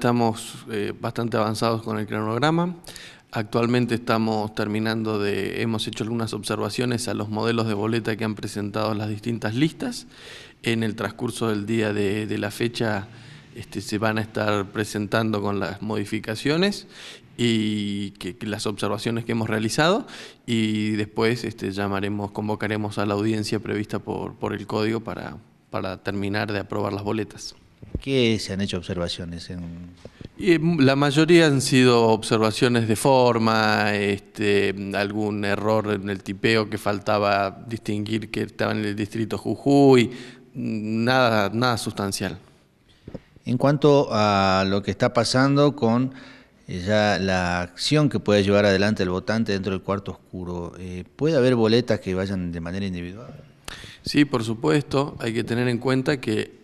estamos eh, bastante avanzados con el cronograma. Actualmente estamos terminando de, hemos hecho algunas observaciones a los modelos de boleta que han presentado las distintas listas. En el transcurso del día de, la fecha este, se van a estar presentando con las modificaciones y las observaciones que hemos realizado y después este, llamaremos, convocaremos a la audiencia prevista por, el código para terminar de aprobar las boletas. ¿Qué se han hecho observaciones? Mm, la mayoría han sido observaciones de forma, este, algún error en el tipeo que faltaba distinguir que estaba en el distrito Jujuy, mm, nada, nada sustancial. En cuanto a lo que está pasando con eh, ya la acción que puede llevar adelante el votante dentro del cuarto oscuro, eh, ¿puede haber boletas que vayan de manera individual? Sí, por supuesto, hay que tener en cuenta que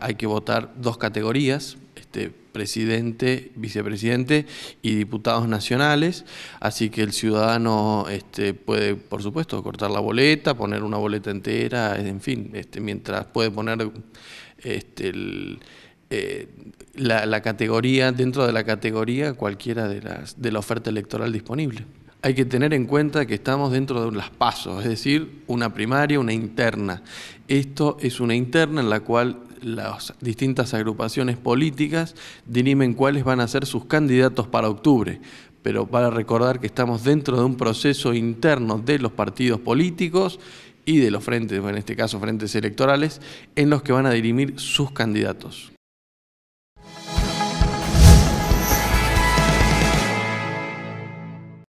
hay que votar dos categorías, este, presidente, vicepresidente y diputados nacionales, así que el ciudadano este, puede, por supuesto, cortar la boleta, poner una boleta entera, en fin, este, mientras puede poner este, eh, categoría, dentro de la categoría cualquiera de, las, de la oferta electoral disponible hay que tener en cuenta que estamos dentro de las pasos, es decir, una primaria, una interna. Esto es una interna en la cual las distintas agrupaciones políticas dirimen cuáles van a ser sus candidatos para octubre. Pero para recordar que estamos dentro de un proceso interno de los partidos políticos y de los frentes, en este caso frentes electorales, en los que van a dirimir sus candidatos.